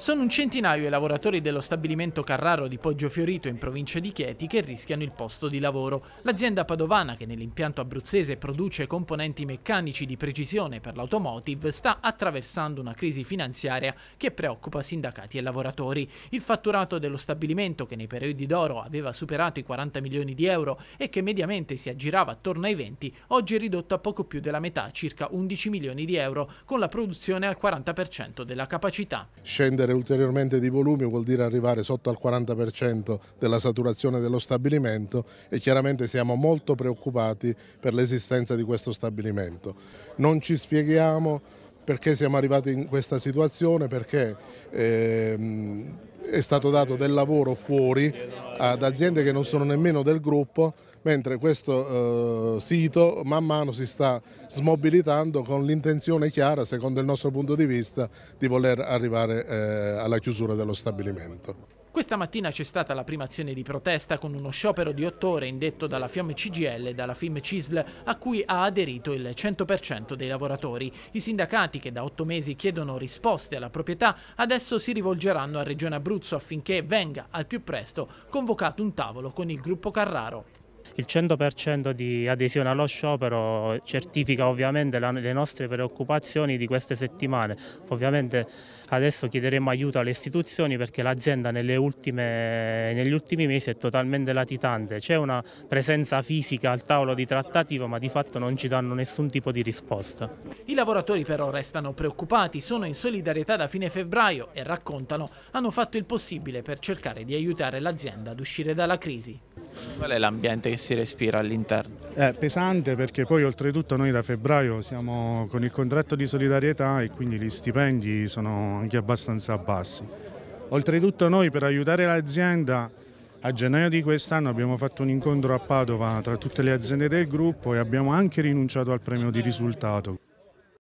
Sono un centinaio i lavoratori dello stabilimento Carraro di Poggio Fiorito in provincia di Chieti che rischiano il posto di lavoro. L'azienda padovana, che nell'impianto abruzzese produce componenti meccanici di precisione per l'automotive, sta attraversando una crisi finanziaria che preoccupa sindacati e lavoratori. Il fatturato dello stabilimento, che nei periodi d'oro aveva superato i 40 milioni di euro e che mediamente si aggirava attorno ai 20, oggi è ridotto a poco più della metà, circa 11 milioni di euro, con la produzione al 40% della capacità. Scendere scendere ulteriormente di volumi vuol dire arrivare sotto al 40% della saturazione dello stabilimento e chiaramente siamo molto preoccupati per l'esistenza di questo stabilimento. Non ci spieghiamo perché siamo arrivati in questa situazione, perché ehm, è stato dato del lavoro fuori ad aziende che non sono nemmeno del gruppo, mentre questo eh, sito man mano si sta smobilitando con l'intenzione chiara, secondo il nostro punto di vista, di voler arrivare eh, alla chiusura dello stabilimento. Questa mattina c'è stata la prima azione di protesta con uno sciopero di otto ore indetto dalla Fiamme CGL e dalla FIM CISL a cui ha aderito il 100% dei lavoratori. I sindacati che da otto mesi chiedono risposte alla proprietà adesso si rivolgeranno a Regione Abruzzo affinché venga al più presto convocato un tavolo con il gruppo Carraro. Il 100% di adesione allo sciopero certifica ovviamente la, le nostre preoccupazioni di queste settimane. Ovviamente adesso chiederemo aiuto alle istituzioni perché l'azienda negli ultimi mesi è totalmente latitante. C'è una presenza fisica al tavolo di trattativa ma di fatto non ci danno nessun tipo di risposta. I lavoratori però restano preoccupati, sono in solidarietà da fine febbraio e raccontano hanno fatto il possibile per cercare di aiutare l'azienda ad uscire dalla crisi. Qual è l'ambiente che si respira all'interno? È pesante perché poi oltretutto noi da febbraio siamo con il contratto di solidarietà e quindi gli stipendi sono anche abbastanza bassi. Oltretutto noi per aiutare l'azienda a gennaio di quest'anno abbiamo fatto un incontro a Padova tra tutte le aziende del gruppo e abbiamo anche rinunciato al premio di risultato.